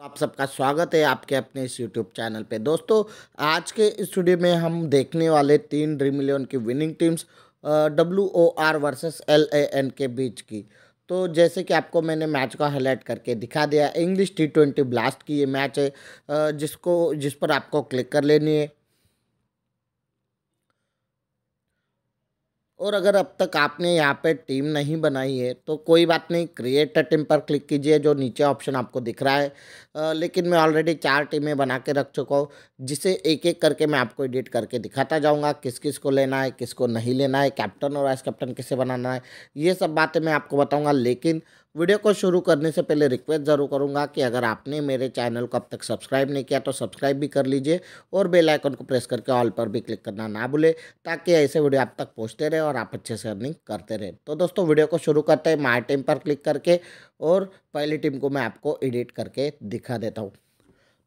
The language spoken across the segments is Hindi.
तो आप सबका स्वागत है आपके अपने इस यूट्यूब चैनल पे दोस्तों आज के स्टूडियो में हम देखने वाले तीन ड्रीम इलेवन की winning teams W O R versus L A N के बीच की तो जैसे कि आपको मैंने मैच का हाईलाइट करके दिखा दिया इंग्लिश टी ट्वेंटी ब्लास्ट की ये मैच है जिसको जिस पर आपको क्लिक कर लेनी है और अगर अब तक आपने यहाँ पे टीम नहीं बनाई है तो कोई बात नहीं क्रिएट अ टीम पर क्लिक कीजिए जो नीचे ऑप्शन आपको दिख रहा है आ, लेकिन मैं ऑलरेडी चार टीमें बना के रख चुका हूँ जिसे एक एक करके मैं आपको एडिट करके दिखाता जाऊँगा किस किस को लेना है किसको नहीं लेना है कैप्टन और वाइस कैप्टन किसे बनाना है ये सब बातें मैं आपको बताऊँगा लेकिन वीडियो को शुरू करने से पहले रिक्वेस्ट ज़रूर करूंगा कि अगर आपने मेरे चैनल को अब तक सब्सक्राइब नहीं किया तो सब्सक्राइब भी कर लीजिए और बेल आइकन को प्रेस करके ऑल पर भी क्लिक करना ना भूले ताकि ऐसे वीडियो आप तक पहुंचते रहे और आप अच्छे से अर्निंग करते रहे तो दोस्तों वीडियो को शुरू करते हैं माई टीम पर क्लिक करके और पहली टीम को मैं आपको एडिट करके दिखा देता हूँ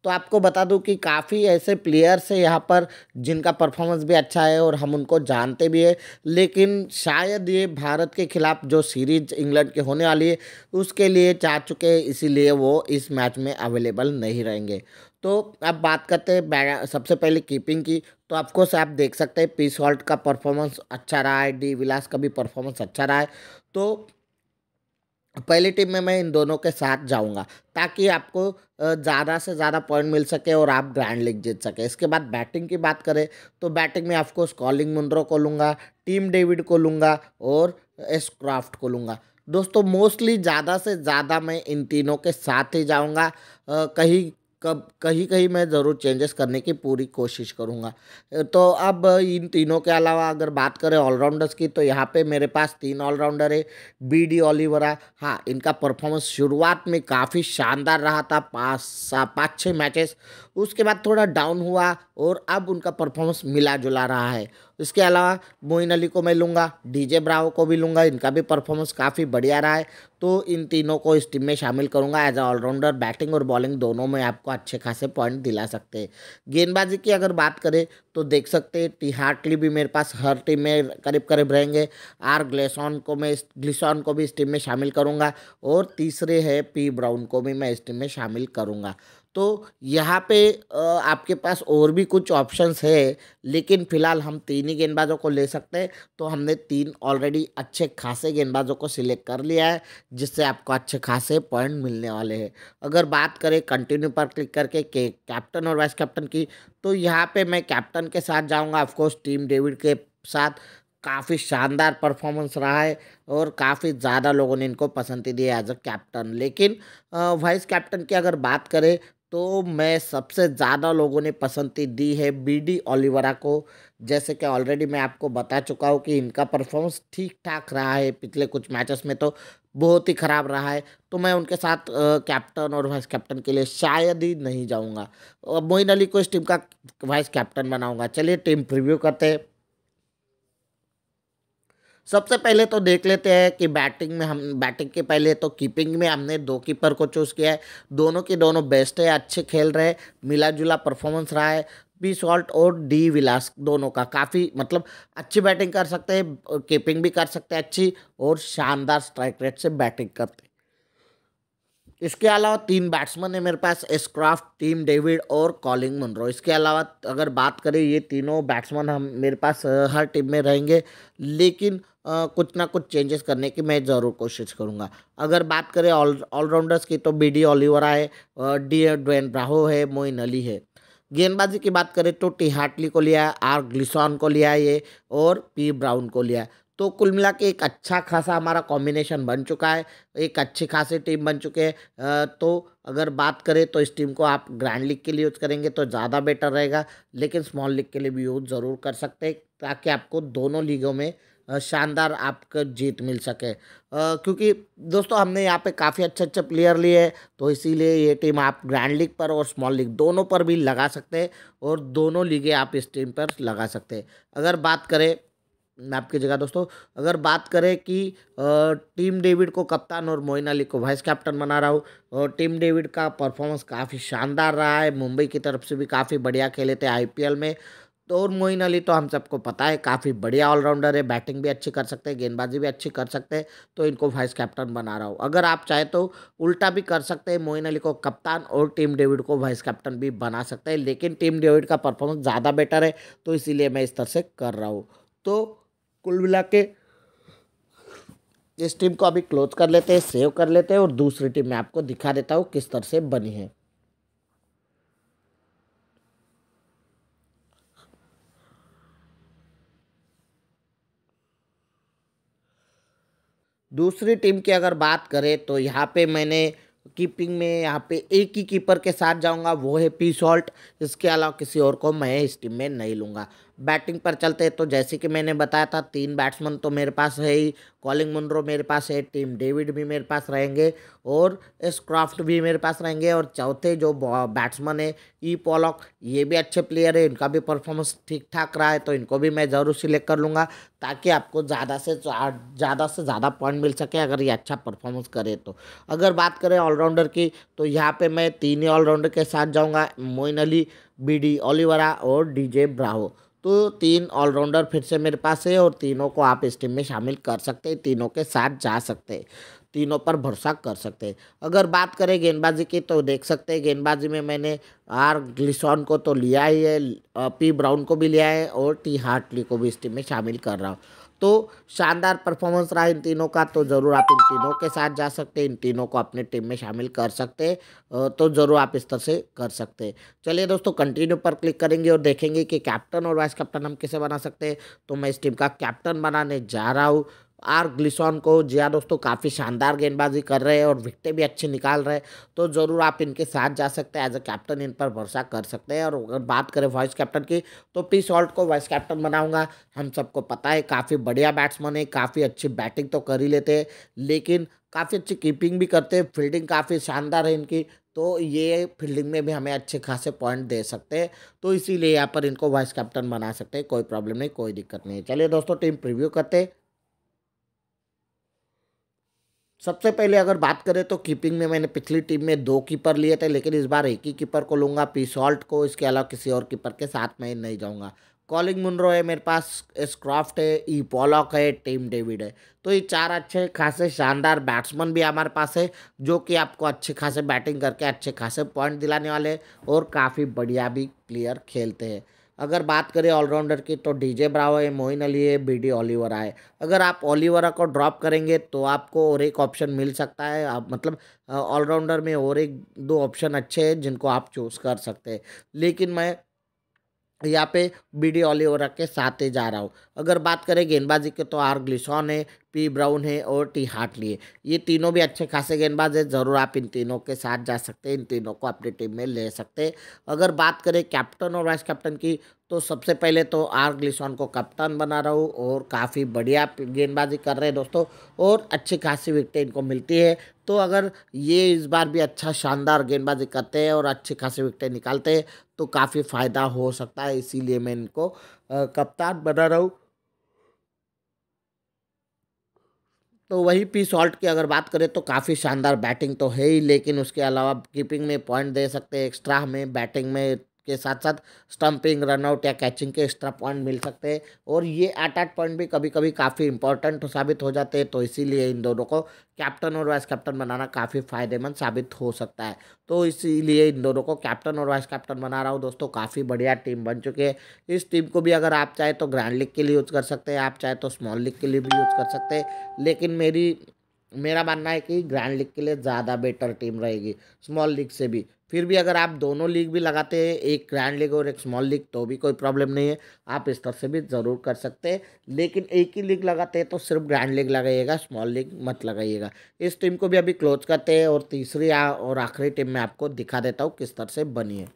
तो आपको बता दूं कि काफ़ी ऐसे प्लेयर्स हैं यहाँ पर जिनका परफॉर्मेंस भी अच्छा है और हम उनको जानते भी हैं लेकिन शायद ये भारत के खिलाफ जो सीरीज इंग्लैंड के होने वाली है उसके लिए चाह चुके हैं इसीलिए वो इस मैच में अवेलेबल नहीं रहेंगे तो अब बात करते हैं सबसे पहले कीपिंग की तो आपको से आप देख सकते हैं पी सॉल्ट का परफॉर्मेंस अच्छा रहा है डी विलास का भी परफॉर्मेंस अच्छा रहा है तो पहली टीम में मैं इन दोनों के साथ जाऊंगा ताकि आपको ज़्यादा से ज़्यादा पॉइंट मिल सके और आप ग्रैंड लीग जीत सके इसके बाद बैटिंग की बात करें तो बैटिंग में आपको स्कॉलिंग मुंड्रो को लूँगा टीम डेविड को लूँगा और एस क्राफ्ट को लूँगा दोस्तों मोस्टली ज़्यादा से ज़्यादा मैं इन तीनों के साथ ही जाऊँगा कहीं कब कहीं कहीं मैं ज़रूर चेंजेस करने की पूरी कोशिश करूँगा तो अब इन तीनों के अलावा अगर बात करें ऑलराउंडर्स की तो यहाँ पे मेरे पास तीन ऑलराउंडर है बी डी ओलिवरा हाँ इनका परफॉर्मेंस शुरुआत में काफ़ी शानदार रहा था पाँच पाँच छः मैचेस उसके बाद थोड़ा डाउन हुआ और अब उनका परफॉर्मेंस मिला जुला रहा है इसके अलावा मोइन अली को मैं लूँगा डीजे ब्रावो को भी लूँगा इनका भी परफॉर्मेंस काफ़ी बढ़िया रहा है तो इन तीनों को इस टीम में शामिल करूँगा एज ए ऑलराउंडर बैटिंग और बॉलिंग दोनों में आपको अच्छे खासे पॉइंट दिला सकते हैं गेंदबाजी की अगर बात करें तो देख सकते हैं टी हार्टली भी मेरे पास हर टीम में करीब करीब रहेंगे आर ग्लेसॉन को मैं इस ग्लिसॉन को भी इस टीम में शामिल करूँगा और तीसरे है पी ब्राउन को भी मैं इस टीम में शामिल करूँगा तो यहाँ पे आपके पास और भी कुछ ऑप्शंस है लेकिन फ़िलहाल हम तीन ही गेंदबाजों को ले सकते हैं तो हमने तीन ऑलरेडी अच्छे खासे गेंदबाजों को सिलेक्ट कर लिया है जिससे आपको अच्छे खासे पॉइंट मिलने वाले हैं अगर बात करें कंटिन्यू पर क्लिक करके के कैप्टन और वाइस कैप्टन की तो यहाँ पे मैं कैप्टन के साथ जाऊँगा ऑफकोर्स टीम डेविड के साथ काफ़ी शानदार परफॉर्मेंस रहा है और काफ़ी ज़्यादा लोगों ने इनको पसंद दी है एज अ कैप्टन लेकिन वाइस कैप्टन की अगर बात करें तो मैं सबसे ज़्यादा लोगों ने पसंदी दी है बी डी ओलिवरा को जैसे कि ऑलरेडी मैं आपको बता चुका हूँ कि इनका परफॉर्मेंस ठीक ठाक रहा है पिछले कुछ मैचेस में तो बहुत ही ख़राब रहा है तो मैं उनके साथ कैप्टन और वाइस कैप्टन के लिए शायद ही नहीं जाऊँगा मोइन अली को इस टीम का वाइस कैप्टन बनाऊँगा चलिए टीम प्रिव्यू करते हैं सबसे पहले तो देख लेते हैं कि बैटिंग में हम बैटिंग के पहले तो कीपिंग में हमने दो कीपर को चूज़ किया है दोनों के दोनों बेस्ट है अच्छे खेल रहे मिला जुला परफॉर्मेंस रहा है पी सॉल्ट और डी विलास दोनों का काफ़ी मतलब अच्छी बैटिंग कर सकते हैं कीपिंग भी कर सकते हैं अच्छी और शानदार स्ट्राइक रेट से बैटिंग करते इसके अलावा तीन बैट्समैन है मेरे पास एस्क्राफ्ट टीम डेविड और कॉलिंग मनरो इसके अलावा अगर बात करें ये तीनों बैट्समैन हम मेरे पास हर टीम में रहेंगे लेकिन कुछ ना कुछ चेंजेस करने की मैं ज़रूर कोशिश करूँगा अगर बात करें ऑल ऑलराउंडर्स की तो बी डी ओलिवरा है डी ड्वेन ब्राहो है मोइन अली है गेंदबाजी की बात करें तो टी हार्टली को लिया आर ग्लिसन को लिया ये और पी ब्राउन को लिया तो कुल मिला के एक अच्छा खासा हमारा कॉम्बिनेशन बन चुका है एक अच्छी खासी टीम बन चुके हैं तो अगर बात करें तो इस टीम को आप ग्रैंड लीग के लिए यूज़ करेंगे तो ज़्यादा बेटर रहेगा लेकिन स्मॉल लीग के लिए भी यूज़ ज़रूर कर सकते हैं ताकि आपको दोनों लीगों में शानदार आपको जीत मिल सके क्योंकि दोस्तों हमने यहाँ पे काफ़ी अच्छे अच्छे प्लेयर लिए हैं तो इसीलिए ये टीम आप ग्रैंड लीग पर और स्मॉल लीग दोनों पर भी लगा सकते हैं और दोनों लीगें आप इस टीम पर लगा सकते हैं अगर बात करें मैं आपकी जगह दोस्तों अगर बात करें कि टीम डेविड को कप्तान और मोइन अली को वाइस कैप्टन बना रहा हूँ और टीम डेविड का परफॉर्मेंस काफ़ी शानदार रहा है मुंबई की तरफ से भी काफ़ी बढ़िया खेले थे आईपीएल में तो और मोइन अली तो हम सबको पता है काफ़ी बढ़िया ऑलराउंडर है बैटिंग भी अच्छी कर सकते हैं गेंदबाजी भी अच्छी कर सकते हैं तो इनको वाइस कैप्टन बना रहा हूँ अगर आप चाहे तो उल्टा भी कर सकते हैं मोइन अली को कप्तान और टीम डेविड को वाइस कैप्टन भी बना सकते हैं लेकिन टीम डेविड का परफॉर्मेंस ज़्यादा बेटर है तो इसीलिए मैं इस तरह से कर रहा हूँ तो कुल मिला के इस टीम को अभी क्लोज कर लेते हैं सेव कर लेते हैं और दूसरी टीम मैं आपको दिखा देता हूँ किस तरह से बनी है दूसरी टीम की अगर बात करें तो यहाँ पे मैंने कीपिंग में यहाँ पे एक ही कीपर के साथ जाऊँगा वो है पी सॉल्ट इसके अलावा किसी और को मैं इस टीम में नहीं लूँगा बैटिंग पर चलते तो जैसे कि मैंने बताया था तीन बैट्समैन तो मेरे पास है ही कॉलिंग मुनरो मेरे पास है टीम डेविड भी मेरे पास रहेंगे और एस क्राफ्ट भी मेरे पास रहेंगे और चौथे जो बैट्समैन है ई पोलॉक ये भी अच्छे प्लेयर है इनका भी परफॉर्मेंस ठीक ठाक रहा है तो इनको भी मैं ज़रूर सिलेक्ट कर लूँगा ताकि आपको ज़्यादा से ज़्यादा से ज़्यादा पॉइंट मिल सके अगर ये अच्छा परफॉर्मेंस करे तो अगर बात करें ऑलराउंडर की तो यहाँ पर मैं तीन ही ऑलराउंडर के साथ जाऊँगा Moeen Ali B D Oliveira और जे ब्राहो तो तीन ऑलराउंडर फिर से मेरे पास है और तीनों को आप इस टीम में शामिल कर सकते हैं तीनों के साथ जा सकते हैं तीनों पर भरोसा कर सकते हैं अगर बात करें गेंदबाजी की तो देख सकते हैं गेंदबाजी में मैंने आर ग्लिसन को तो लिया ही है पी ब्राउन को भी लिया है और टी हार्टली को भी इस टीम में शामिल कर रहा हूँ तो शानदार परफॉर्मेंस रहा इन तीनों का तो ज़रूर आप इन तीनों के साथ जा सकते हैं इन तीनों को अपने टीम में शामिल कर सकते हैं तो ज़रूर आप इस तरह से कर सकते हैं चलिए दोस्तों कंटिन्यू पर क्लिक करेंगे और देखेंगे कि कैप्टन और वाइस कैप्टन हम किसे बना सकते हैं तो मैं इस टीम का कैप्टन बनाने जा रहा हूँ आर ग्लिसन को जिया दोस्तों काफ़ी शानदार गेंदबाजी कर रहे हैं और विकटें भी अच्छी निकाल रहे हैं तो ज़रूर आप इनके साथ जा सकते हैं एज अ कैप्टन इन पर भरोसा कर सकते हैं और अगर बात करें वाइस कैप्टन की तो पी सॉल्ट को वाइस कैप्टन बनाऊंगा हम सबको पता है काफ़ी बढ़िया बैट्समैन है काफ़ी अच्छी बैटिंग तो कर ही लेते हैं लेकिन काफ़ी अच्छी कीपिंग भी करते हैं फील्डिंग काफ़ी शानदार है इनकी तो ये फील्डिंग में भी हमें अच्छे खासे पॉइंट दे सकते हैं तो इसीलिए यहाँ पर इनको वाइस कैप्टन बना सकते हैं कोई प्रॉब्लम नहीं कोई दिक्कत नहीं चलिए दोस्तों टीम प्रिव्यू करते हैं सबसे पहले अगर बात करें तो कीपिंग में मैंने पिछली टीम में दो कीपर लिए थे लेकिन इस बार एक ही कीपर को लूँगा पी सॉल्ट को इसके अलावा किसी और कीपर के साथ मैं नहीं जाऊँगा कॉलिंग मुनरो है मेरे पास स्क्रॉफ्ट है ई e पॉलॉक है टीम डेविड है तो ये चार अच्छे खासे शानदार बैट्समैन भी हमारे पास है जो कि आपको अच्छे खासे बैटिंग करके अच्छे खासे पॉइंट दिलाने वाले और काफ़ी बढ़िया भी प्लेयर खेलते हैं अगर बात करें ऑलराउंडर की तो डीजे ब्रावो है मोइन अली है बी डी ओलिवरा है अगर आप ओलिवरा को ड्रॉप करेंगे तो आपको और एक ऑप्शन मिल सकता है आप मतलब ऑलराउंडर में और एक दो ऑप्शन अच्छे हैं जिनको आप चूज़ कर सकते हैं लेकिन मैं यहाँ पे बी डी ओलिवरा के साथ ही जा रहा हूँ अगर बात करें गेंदबाजी के तो आर ग्लिसॉन है पी ब्राउन है और टी हार्टली है ये तीनों भी अच्छे खासे गेंदबाज है ज़रूर आप इन तीनों के साथ जा सकते हैं इन तीनों को अपनी टीम में ले सकते हैं अगर बात करें कैप्टन और वाइस कैप्टन की तो सबसे पहले तो आर ग्लिसन को कप्तान बना रहा हूँ और काफ़ी बढ़िया गेंदबाजी कर रहे हैं दोस्तों और अच्छी खासी विकटें इनको मिलती है तो अगर ये इस बार भी अच्छा शानदार गेंदबाजी करते हैं और अच्छी खासी विकटें निकालते हैं तो काफ़ी फ़ायदा हो सकता है इसीलिए मैं इनको कप्तान बना रहा हूँ तो वही पी सॉल्ट की अगर बात करें तो काफ़ी शानदार बैटिंग तो है ही लेकिन उसके अलावा कीपिंग में पॉइंट दे सकते हैं एक्स्ट्रा हमें बैटिंग में के साथ साथ स्टंपिंग रनआउट या कैचिंग के एक्स्ट्रा पॉइंट मिल सकते हैं और ये आठ आठ पॉइंट भी कभी कभी काफ़ी इंपॉर्टेंट तो साबित हो जाते हैं तो इसीलिए इन दोनों को कैप्टन और वाइस कैप्टन बनाना काफ़ी फायदेमंद साबित हो सकता है तो इसीलिए इन दोनों को कैप्टन और वाइस कैप्टन बना रहा हूँ दोस्तों काफ़ी बढ़िया टीम बन चुकी है इस टीम को भी अगर आप चाहे तो ग्रैंड लीग के लिए यूज़ कर सकते हैं आप चाहे तो स्मॉल लीग के लिए भी यूज़ कर सकते हैं लेकिन मेरी मेरा मानना है कि ग्रैंड लीग के लिए ज़्यादा बेटर टीम रहेगी स्मॉल लीग से भी फिर भी अगर आप दोनों लीग भी लगाते हैं एक ग्रैंड लीग और एक स्मॉल लीग तो भी कोई प्रॉब्लम नहीं है आप इस तरह से भी ज़रूर कर सकते हैं लेकिन एक ही लीग लगाते हैं तो सिर्फ ग्रैंड लीग लगाइएगा स्मॉल लीग मत लगाइएगा इस टीम को भी अभी क्लोज करते हैं और तीसरी और आखिरी टीम में आपको दिखा देता हूँ किस तरह से बनी है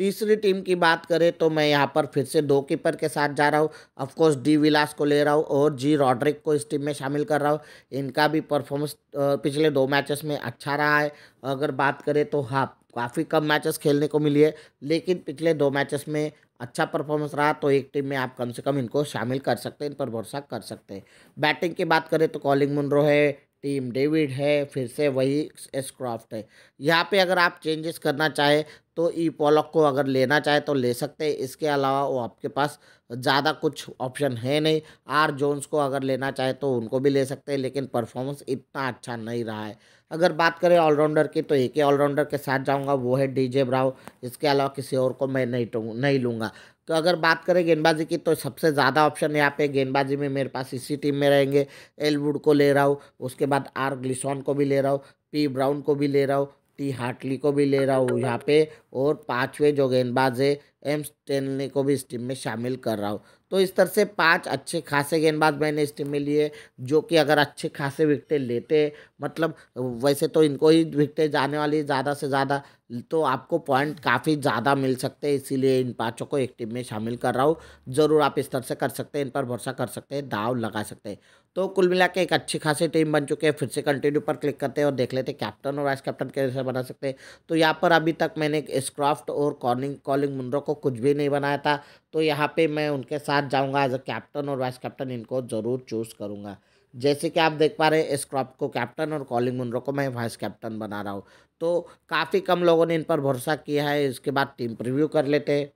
तीसरी टीम की बात करें तो मैं यहाँ पर फिर से दो कीपर के साथ जा रहा हूँ ऑफकोर्स डी विलास को ले रहा हूँ और जी रॉड्रिक को इस टीम में शामिल कर रहा हूँ इनका भी परफॉर्मेंस पिछले दो मैचेस में अच्छा रहा है अगर बात करें तो हाँ काफ़ी कम मैचेस खेलने को मिली है लेकिन पिछले दो मैचेस में अच्छा परफॉर्मेंस रहा तो एक टीम में आप कम से कम इनको शामिल कर सकते हैं इन पर भरोसा कर सकते हैं बैटिंग की बात करें तो कॉलिंग मुनरो है टीम डेविड है फिर से वही एसक्राफ्ट है यहाँ पे अगर आप चेंजेस करना चाहे तो ई पॉलक को अगर लेना चाहे तो ले सकते हैं इसके अलावा वो आपके पास ज़्यादा कुछ ऑप्शन है नहीं आर जोन्स को अगर लेना चाहे तो उनको भी ले सकते हैं लेकिन परफॉर्मेंस इतना अच्छा नहीं रहा है अगर बात करें ऑलराउंडर की तो एक ही ऑलराउंडर के साथ जाऊंगा वो है डीजे ब्राव इसके अलावा किसी और को मैं नहीं नहीं लूँगा तो अगर बात करें गेंदबाजी की तो सबसे ज़्यादा ऑप्शन यहाँ पे गेंदबाजी में मेरे पास इसी टीम में रहेंगे एलवुड को ले रहा हूँ उसके बाद आर ग्लिसन को भी ले रहा हूँ पी ब्राउन को भी ले रहा हूँ टी हार्टली को भी ले रहा हूँ यहाँ पे और पाँचवें जो गेंदबाज है एम स्टेनली को भी इस टीम में शामिल कर रहा हूँ तो इस तरह से पांच अच्छे खासे गेंदबाज मैंने इस टीम में लिए जो कि अगर अच्छे खासे विकटें लेते मतलब वैसे तो इनको ही विकटें जाने वाली ज़्यादा से ज़्यादा तो आपको पॉइंट काफ़ी ज़्यादा मिल सकते हैं इसीलिए इन पाँचों को एक टीम में शामिल कर रहा हूँ ज़रूर आप इस तरह से कर सकते हैं इन पर भरोसा कर सकते हैं दाव लगा सकते हैं तो कुल मिला के एक अच्छी खासी टीम बन चुकी है फिर से कंटिन्यू पर क्लिक करते हैं और देख लेते हैं कैप्टन और वाइस कैप्टन कैसे बना सकते हैं तो यहाँ पर अभी तक मैंने स्क्रॉफ्ट और कॉर्निंग कॉलिंग मुंड्रो को कुछ भी नहीं बनाया था तो यहाँ पर मैं उनके साथ जाऊँगा एज अ कैप्टन और वाइस कैप्टन इनको ज़रूर चूज़ करूँगा जैसे कि आप देख पा रहे हैं इस क्रॉप को कैप्टन और कॉलिंग मुनरो को मैं वाइस कैप्टन बना रहा हूँ तो काफ़ी कम लोगों ने इन पर भरोसा किया है इसके बाद टीम प्रिव्यू कर लेते हैं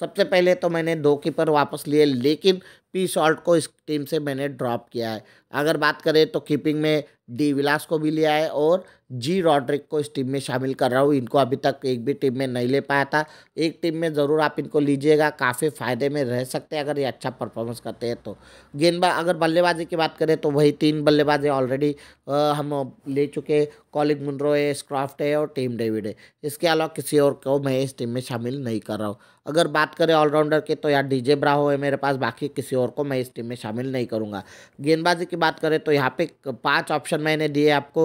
सबसे पहले तो मैंने दो कीपर वापस लिए लेकिन पी सॉल्ट को इस टीम से मैंने ड्रॉप किया है अगर बात करें तो कीपिंग में डी विलास को भी लिया है और जी रॉड्रिक को इस टीम में शामिल कर रहा हूँ इनको अभी तक एक भी टीम में नहीं ले पाया था एक टीम में ज़रूर आप इनको लीजिएगा काफ़ी फ़ायदे में रह सकते हैं अगर ये अच्छा परफॉर्मेंस करते हैं तो गेंदबाज अगर बल्लेबाजी की बात करें तो वही तीन बल्लेबाज ऑलरेडी हम ले चुके कॉलिक मुंड्रो है स्क्रॉफ्ट है और टीम डेविड है इसके अलावा किसी और को मैं इस टीम में शामिल नहीं कर रहा हूँ अगर बात करें ऑलराउंडर की तो यार डी ब्राहो है मेरे पास बाकी किसी और को मैं इस टीम में शामिल नहीं करूँगा गेंदबाजी की बात करें तो यहाँ पे पांच ऑप्शन मैंने दिए आपको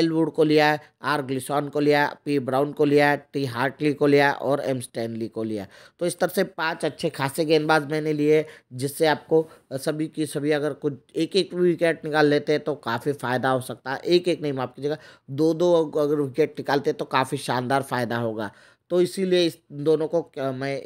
एलवुड को लिया आर ग्लिसन को लिया पी ब्राउन को लिया टी हार्टली को लिया और एम स्टैनली को लिया तो इस तरह से पाँच अच्छे खासे गेंदबाज मैंने लिए जिससे आपको सभी की सभी अगर कुछ एक एक विकेट निकाल लेते हैं तो काफ़ी फ़ायदा हो सकता है एक एक नहीं माफ कीजिएगा दो दो अगर विकेट निकालते तो काफ़ी शानदार फ़ायदा होगा तो इसीलिए इस दोनों को मैं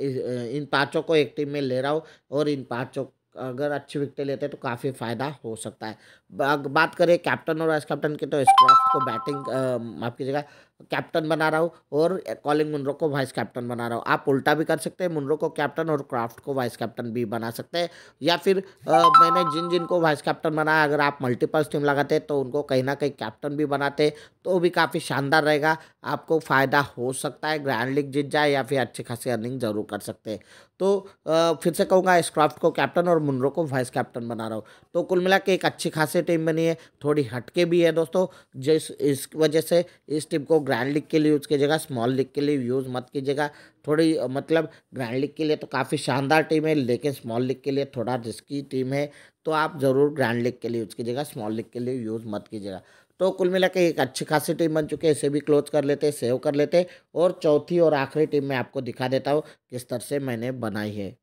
इन पाँचों को एक टीम में ले रहा हूँ और इन पाँचों अगर अच्छी विकटें लेते हैं तो काफ़ी फ़ायदा हो सकता है बात करें कैप्टन और वाइस कैप्टन की तो स्क्रॉफ्ट को बैटिंग आपकी जगह कैप्टन बना रहा हूँ और कॉलिंग मुनरो को वाइस कैप्टन बना रहा हूँ आप उल्टा भी कर सकते हैं मुनरो को कैप्टन और क्राफ्ट को वाइस कैप्टन भी बना सकते हैं या फिर आ, मैंने जिन जिन को वाइस कैप्टन बनाया अगर आप मल्टीपल टीम लगाते तो उनको कहीं ना कहीं कैप्टन भी बनाते तो भी काफ़ी शानदार रहेगा आपको फ़ायदा हो सकता है ग्रैंड लीग जीत जाए या फिर अच्छी खासी अर्निंग ज़रूर कर सकते हैं तो आ, फिर से कहूँगा स्क्राफ्ट को कैप्टन और मुनरो को वाइस कैप्टन बना रहा हूँ तो कुल मिला के एक अच्छी खासी से टीम बनी है थोड़ी हटके भी है दोस्तों जिस इस वजह से इस टीम को ग्रैंड लीग के लिए यूज़ कीजिएगा स्मॉल लीग के लिए यूज़ मत कीजिएगा थोड़ी मतलब ग्रैंड लीग के लिए तो काफ़ी शानदार टीम है लेकिन स्मॉल लीग के लिए थोड़ा रिस्की टीम है तो आप ज़रूर ग्रैंड लीग के लिए यूज़ कीजिएगा स्मॉल लीग के लिए यूज़ मत कीजिएगा तो कुल मिला एक अच्छी खासी टीम बन चुकी है इसे भी क्लोज कर लेते सेव कर लेते और चौथी और आखिरी टीम मैं आपको दिखा देता हूँ किस तरह से मैंने बनाई है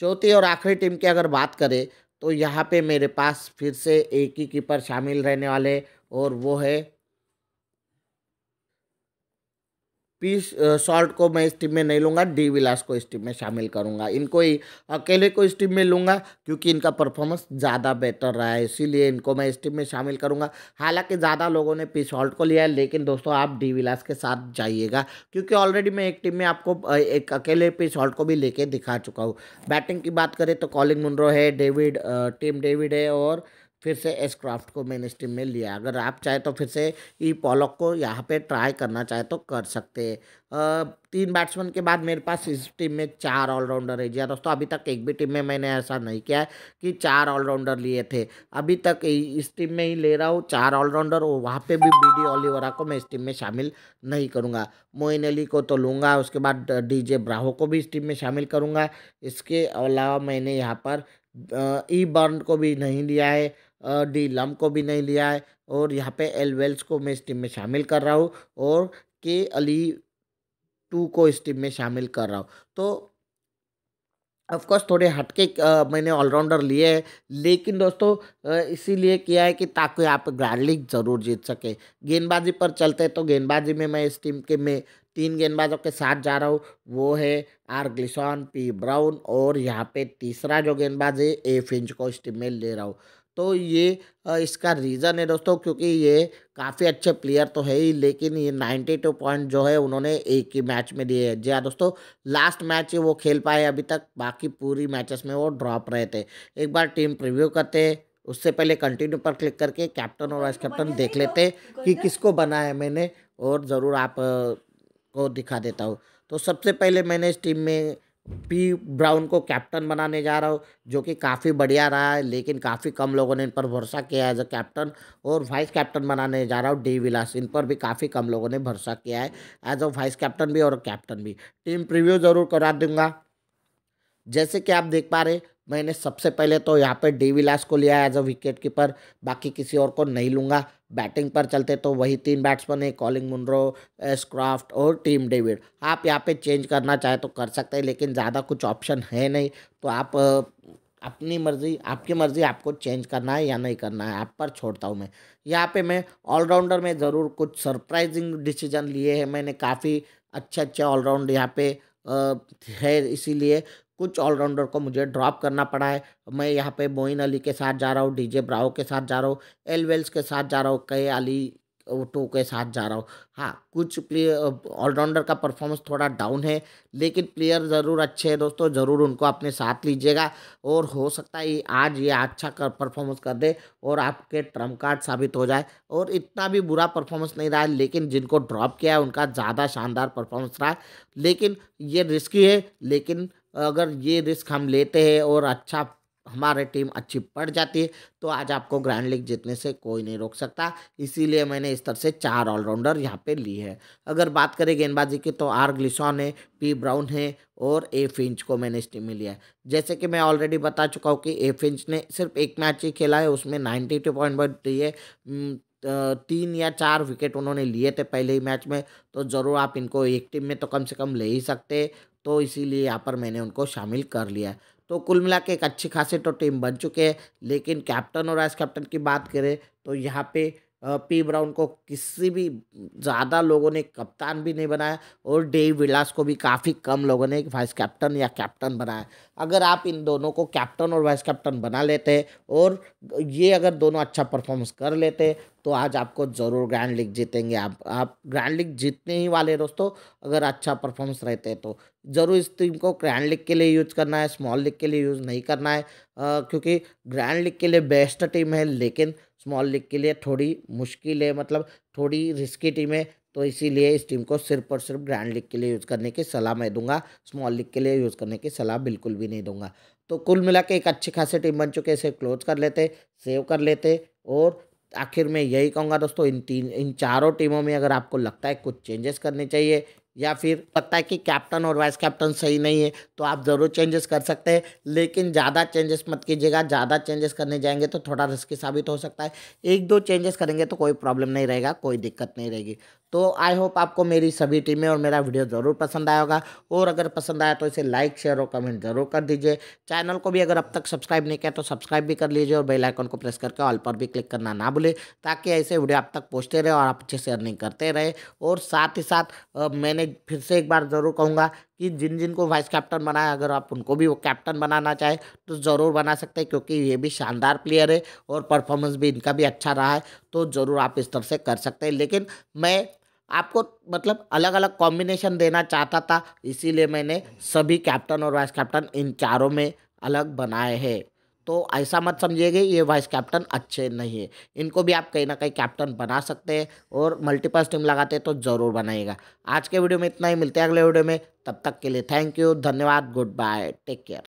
चौथी और आखिरी टीम की अगर बात करें तो यहाँ पे मेरे पास फिर से एक ही कीपर शामिल रहने वाले और वो है पी शॉर्ट को मैं इस टीम में नहीं लूँगा डी विलास को इस टीम में शामिल करूँगा इनको ही अकेले को इस टीम में लूँगा क्योंकि इनका परफॉर्मेंस ज़्यादा बेटर रहा है इसीलिए इनको मैं इस टीम में शामिल करूँगा हालांकि ज़्यादा लोगों ने पी शॉर्ट को लिया है लेकिन दोस्तों आप डी विलास के साथ जाइएगा क्योंकि ऑलरेडी मैं एक टीम में आपको एक अकेले पी शॉर्ट को भी लेके दिखा चुका हूँ बैटिंग की बात करें तो कॉलिंग मुनरो है डेविड टीम डेविड है और फिर से एस क्राफ्ट को मेन स्ट्रीम में लिया अगर आप चाहे तो फिर से ई e पॉलक को यहाँ पे ट्राई करना चाहे तो कर सकते तीन बैट्समैन के बाद मेरे पास इस टीम में चार ऑलराउंडर है जी हाँ दोस्तों अभी तक एक भी टीम में मैंने ऐसा नहीं किया है कि चार ऑलराउंडर लिए थे अभी तक इस टीम में ही ले रहा हूँ चार ऑलराउंडर और वहाँ पे भी बी डी ओलिवरा को मैं इस टीम में शामिल नहीं करूँगा मोइन अली को तो लूँगा उसके बाद डी जे ब्राहो को भी इस टीम में शामिल करूँगा इसके अलावा मैंने यहाँ पर ई बर्न को भी नहीं लिया है डी लम को भी नहीं लिया है और यहाँ पर एल वेल्स को मैं इस टीम में शामिल कर रहा हूँ और के अली टू को इस टीम में शामिल कर रहा हूँ तो ऑफकोर्स थोड़े हटके मैंने ऑलराउंडर लिए हैं लेकिन दोस्तों इसीलिए किया है कि ताकि आप ग्रैंड लीग ज़रूर जीत सके गेंदबाजी पर चलते तो गेंदबाजी में मैं इस टीम के में तीन गेंदबाजों के साथ जा रहा हूँ वो है आर ग्लिसन पी ब्राउन और यहाँ पे तीसरा जो गेंदबाज है ए फिंच को इस टीम में ले रहा हूँ तो ये इसका रीज़न है दोस्तों क्योंकि ये काफ़ी अच्छे प्लेयर तो है ही लेकिन ये नाइन्टी टू पॉइंट जो है उन्होंने एक ही मैच में दिए हैं जी हाँ दोस्तों लास्ट मैच वो खेल पाए अभी तक बाकी पूरी मैचेस में वो ड्रॉप रहे थे एक बार टीम प्रिव्यू करते हैं उससे पहले कंटिन्यू पर क्लिक करके कैप्टन और वाइस कैप्टन देख लेते कि किसको बनाया मैंने और ज़रूर आप को दिखा देता हूँ तो सबसे पहले मैंने इस टीम में पी ब्राउन को कैप्टन बनाने जा रहा हूँ जो कि काफ़ी बढ़िया रहा है लेकिन काफ़ी कम लोगों ने इन पर भरोसा किया है एज अ कैप्टन और वाइस कैप्टन बनाने जा रहा हूँ डी विलास इन पर भी काफ़ी कम लोगों ने भरोसा किया है एज अ वाइस कैप्टन भी और कैप्टन भी टीम प्रीव्यू ज़रूर करा दूंगा जैसे कि आप देख पा रहे मैंने सबसे पहले तो यहाँ पे विलास को लिया एज अ विकेट कीपर बाकी किसी और को नहीं लूँगा बैटिंग पर चलते तो वही तीन बैट्समैन है कॉलिंग एस एसक्राफ्ट और टीम डेविड आप यहाँ पे चेंज करना चाहे तो कर सकते हैं लेकिन ज़्यादा कुछ ऑप्शन है नहीं तो आप अपनी मर्ज़ी आपकी मर्ज़ी आपको चेंज करना है या नहीं करना है आप पर छोड़ता हूँ मैं यहाँ पे मैं ऑलराउंडर में ज़रूर कुछ सरप्राइजिंग डिसीजन लिए हैं मैंने काफ़ी अच्छे अच्छे ऑलराउंड यहाँ पे है इसीलिए कुछ ऑलराउंडर को मुझे ड्रॉप करना पड़ा है मैं यहाँ पे मोइन अली के साथ जा रहा हूँ डीजे ब्राओ के साथ जा रहा हूँ एल वेल्स के साथ जा रहा हूँ कई अली टू के साथ जा रहा हूँ हाँ कुछ प्लेयर ऑलराउंडर का परफॉर्मेंस थोड़ा डाउन है लेकिन प्लेयर ज़रूर अच्छे हैं दोस्तों ज़रूर उनको अपने साथ लीजिएगा और हो सकता है आज ये अच्छा कर परफॉर्मेंस कर दे और आपके ट्रम्प कार्ड साबित हो जाए और इतना भी बुरा परफॉर्मेंस नहीं रहा है लेकिन जिनको ड्रॉप किया है उनका ज़्यादा शानदार परफॉर्मेंस रहा है लेकिन ये रिस्की है लेकिन अगर ये रिस्क हम लेते हैं और अच्छा हमारे टीम अच्छी पड़ जाती है तो आज आपको ग्रैंड लीग जीतने से कोई नहीं रोक सकता इसीलिए मैंने इस तरह से चार ऑलराउंडर यहाँ पे लिए है अगर बात करें गेंदबाजी की तो आर ग्लिसॉन है पी ब्राउन है और ए फिंच को मैंने इस टीम में लिया है जैसे कि मैं ऑलरेडी बता चुका हूँ कि ए फिंच ने सिर्फ एक मैच ही खेला है उसमें नाइन्टी टू पॉइंट बट दिए तीन या चार विकेट उन्होंने लिए थे पहले ही मैच में तो ज़रूर आप इनको एक टीम में तो कम से कम ले ही सकते तो इसीलिए यहाँ पर मैंने उनको शामिल कर लिया तो कुल मिला के एक अच्छी खासी तो टीम बन चुके हैं लेकिन कैप्टन और वाइस कैप्टन की बात करें तो यहाँ पे पी ब्राउन को किसी भी ज़्यादा लोगों ने कप्तान भी नहीं बनाया और डेव विलास को भी काफ़ी कम लोगों ने वाइस कैप्टन या कैप्टन बनाया अगर आप इन दोनों को कैप्टन और वाइस कैप्टन बना लेते हैं और ये अगर दोनों अच्छा परफॉर्मेंस कर लेते तो आज आपको ज़रूर ग्रैंड लीग जीतेंगे आप आप ग्रैंड लीग जीतने ही वाले दोस्तों अगर अच्छा परफॉर्मेंस रहते हैं तो ज़रूर इस टीम को ग्रैंड लीग के लिए यूज़ करना है स्मॉल लीग के लिए यूज़ नहीं करना है आ, क्योंकि ग्रैंड लीग के लिए बेस्ट टीम है लेकिन स्मॉल लीग के लिए थोड़ी मुश्किल है मतलब थोड़ी रिस्की टीम है तो इसीलिए इस टीम को सिर्फ और सिर्फ ग्रैंड लीग के लिए यूज़ करने की सलाह मैं दूंगा स्मॉल लीग के लिए यूज़ करने की सलाह बिल्कुल भी नहीं दूंगा तो कुल मिला के एक अच्छी खासी टीम बन चुके इसे क्लोज कर लेते सेव कर लेते और आखिर में यही कहूँगा दोस्तों इन तीन इन चारों टीमों में अगर आपको लगता है कुछ चेंजेस करने चाहिए या फिर पता है कि कैप्टन और वाइस कैप्टन सही नहीं है तो आप ज़रूर चेंजेस कर सकते हैं लेकिन ज़्यादा चेंजेस मत कीजिएगा ज़्यादा चेंजेस करने जाएंगे तो थोड़ा रिस्की साबित हो सकता है एक दो चेंजेस करेंगे तो कोई प्रॉब्लम नहीं रहेगा कोई दिक्कत नहीं रहेगी तो आई होप आपको मेरी सभी टीमें और मेरा वीडियो ज़रूर पसंद आया होगा और अगर पसंद आया तो इसे लाइक शेयर और कमेंट ज़रूर कर दीजिए चैनल को भी अगर अब तक सब्सक्राइब नहीं किया तो सब्सक्राइब भी कर लीजिए और बेल आइकन को प्रेस करके ऑल पर भी क्लिक करना ना भूले ताकि ऐसे वीडियो आप तक पहुँचते रहे और आप अच्छे से अर्निंग करते रहे और साथ ही साथ मैंने फिर से एक बार ज़रूर कहूँगा कि जिन जिन को वाइस कैप्टन बनाया अगर आप उनको भी वो कैप्टन बनाना चाहें तो ज़रूर बना सकते हैं क्योंकि ये भी शानदार प्लेयर है और परफॉर्मेंस भी इनका भी अच्छा रहा है तो ज़रूर आप इस तरह से कर सकते हैं लेकिन मैं आपको मतलब अलग अलग कॉम्बिनेशन देना चाहता था इसीलिए मैंने सभी कैप्टन और वाइस कैप्टन इन चारों में अलग बनाए हैं तो ऐसा मत समझिए ये वाइस कैप्टन अच्छे नहीं है इनको भी आप कहीं ना कहीं कैप्टन बना सकते हैं और मल्टीपल टीम लगाते हैं तो ज़रूर बनाएगा आज के वीडियो में इतना ही मिलते हैं अगले वीडियो में तब तक के लिए थैंक यू धन्यवाद गुड बाय टेक केयर